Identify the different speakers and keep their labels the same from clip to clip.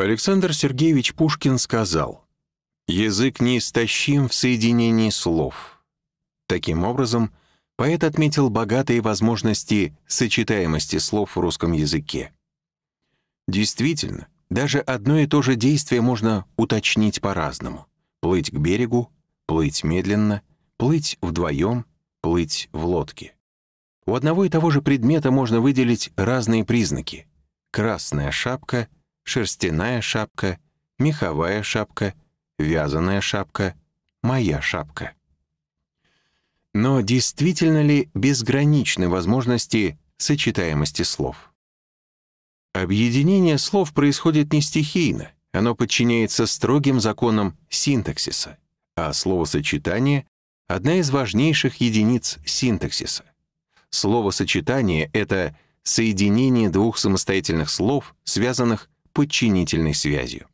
Speaker 1: Александр Сергеевич Пушкин сказал, «Язык неистощим в соединении слов». Таким образом, поэт отметил богатые возможности сочетаемости слов в русском языке. Действительно, даже одно и то же действие можно уточнить по-разному. Плыть к берегу, плыть медленно, плыть вдвоем, плыть в лодке. У одного и того же предмета можно выделить разные признаки. Красная шапка — шерстяная шапка, меховая шапка, вязаная шапка, моя шапка. Но действительно ли безграничны возможности сочетаемости слов? Объединение слов происходит не стихийно, оно подчиняется строгим законам синтаксиса, а словосочетание — одна из важнейших единиц синтаксиса. Словосочетание — это соединение двух самостоятельных слов, связанных подчинительной связью.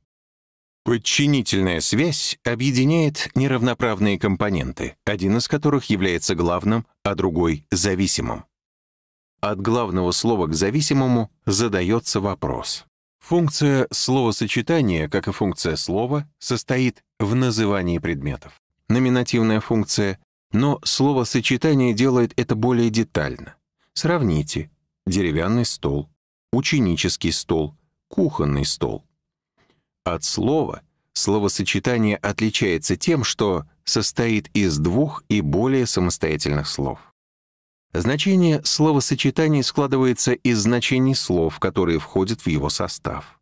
Speaker 1: Подчинительная связь объединяет неравноправные компоненты, один из которых является главным, а другой — зависимым. От главного слова к зависимому задается вопрос. Функция словосочетания, как и функция слова, состоит в назывании предметов. Номинативная функция, но словосочетание делает это более детально. Сравните деревянный стол, ученический стол — кухонный стол. От слова словосочетание отличается тем, что состоит из двух и более самостоятельных слов. Значение словосочетаний складывается из значений слов, которые входят в его состав.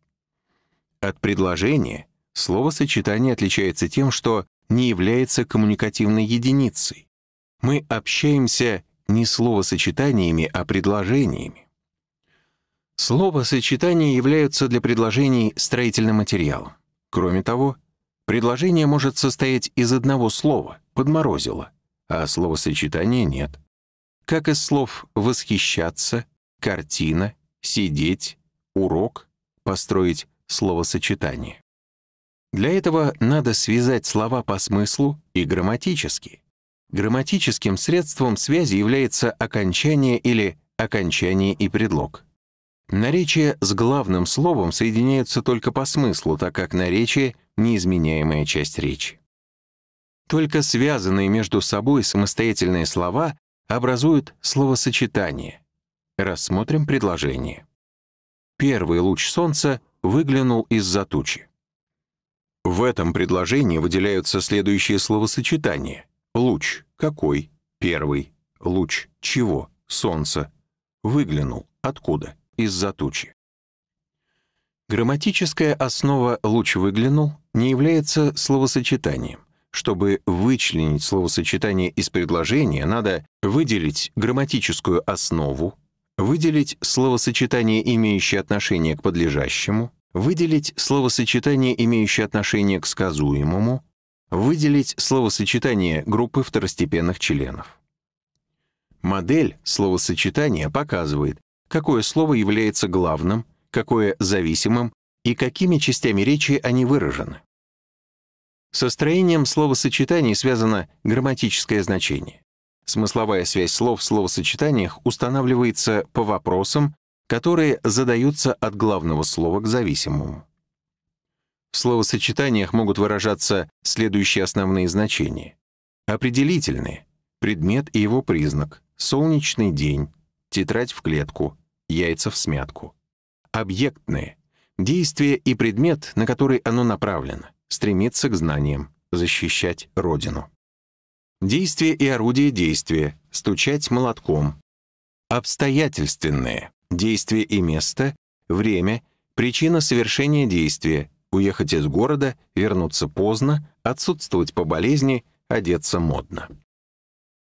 Speaker 1: От предложения словосочетание отличается тем, что не является коммуникативной единицей. Мы общаемся не словосочетаниями, а предложениями. Словосочетания являются для предложений строительным материалом. Кроме того, предложение может состоять из одного слова «подморозило», а словосочетания нет. Как из слов «восхищаться», «картина», «сидеть», «урок» построить словосочетание? Для этого надо связать слова по смыслу и грамматически. Грамматическим средством связи является окончание или окончание и предлог. Наречия с главным словом соединяются только по смыслу, так как наречие — неизменяемая часть речи. Только связанные между собой самостоятельные слова образуют словосочетание. Рассмотрим предложение. Первый луч солнца выглянул из-за тучи. В этом предложении выделяются следующие словосочетания. Луч какой? Первый. Луч чего? Солнце. Выглянул. Откуда? из-за тучи. Грамматическая основа «луч выглянул» не является словосочетанием. Чтобы вычленить словосочетание из предложения, надо выделить грамматическую основу, выделить словосочетание, имеющее отношение к подлежащему, выделить словосочетание, имеющее отношение к сказуемому, выделить словосочетание группы второстепенных членов. Модель словосочетания показывает, какое слово является главным, какое зависимым и какими частями речи они выражены. Со строением словосочетаний связано грамматическое значение. Смысловая связь слов в словосочетаниях устанавливается по вопросам, которые задаются от главного слова к зависимому. В словосочетаниях могут выражаться следующие основные значения. Определительные — предмет и его признак, солнечный день, тетрадь в клетку, яйца в смятку. Объектные. Действие и предмет, на который оно направлено. стремится к знаниям. Защищать Родину. Действие и орудие действия. Стучать молотком. Обстоятельственные. Действие и место. Время. Причина совершения действия. Уехать из города, вернуться поздно, отсутствовать по болезни, одеться модно.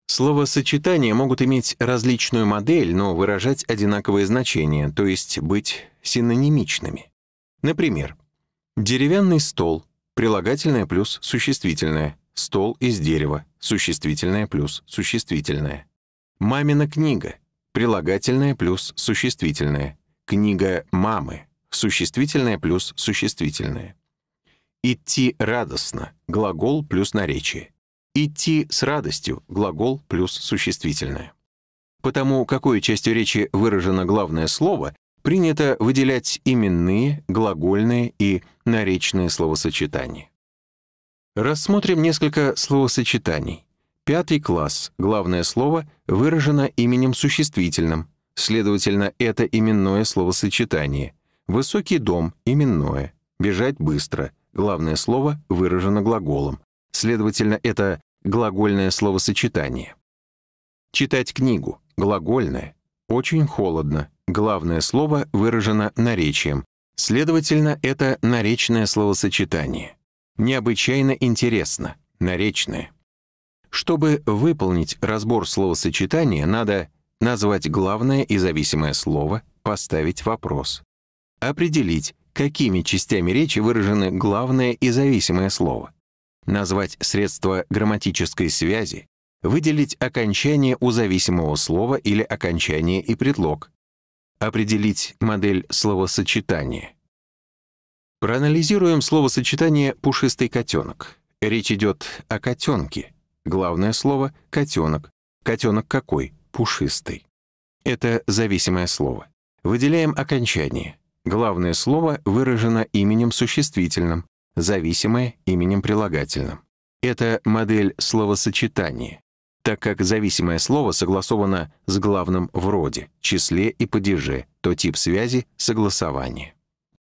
Speaker 1: Словосочетания могут иметь различную модель, но выражать одинаковые значения, то есть быть синонимичными. Например, деревянный стол, прилагательное плюс существительное, стол из дерева, существительное плюс существительное. Мамина книга, прилагательное плюс существительное, книга мамы, существительное плюс существительное. Идти радостно, глагол плюс наречие. Идти с радостью — глагол плюс существительное. Потому какой частью речи выражено главное слово, принято выделять именные, глагольные и наречные словосочетания. Рассмотрим несколько словосочетаний. Пятый класс, главное слово, выражено именем существительным, следовательно, это именное словосочетание. Высокий дом — именное, бежать быстро, главное слово выражено глаголом, следовательно, это Глагольное словосочетание. Читать книгу. Глагольное. Очень холодно. Главное слово выражено наречием. Следовательно, это наречное словосочетание. Необычайно интересно. Наречное. Чтобы выполнить разбор словосочетания, надо назвать главное и зависимое слово, поставить вопрос. Определить, какими частями речи выражены главное и зависимое слово назвать средство грамматической связи, выделить окончание у зависимого слова или окончание и предлог, определить модель словосочетания. Проанализируем словосочетание «пушистый котенок». Речь идет о котенке. Главное слово — котенок. Котенок какой? Пушистый. Это зависимое слово. Выделяем окончание. Главное слово выражено именем существительным зависимое именем прилагательным. Это модель словосочетания, так как зависимое слово согласовано с главным в роде, числе и падеже, то тип связи — согласование.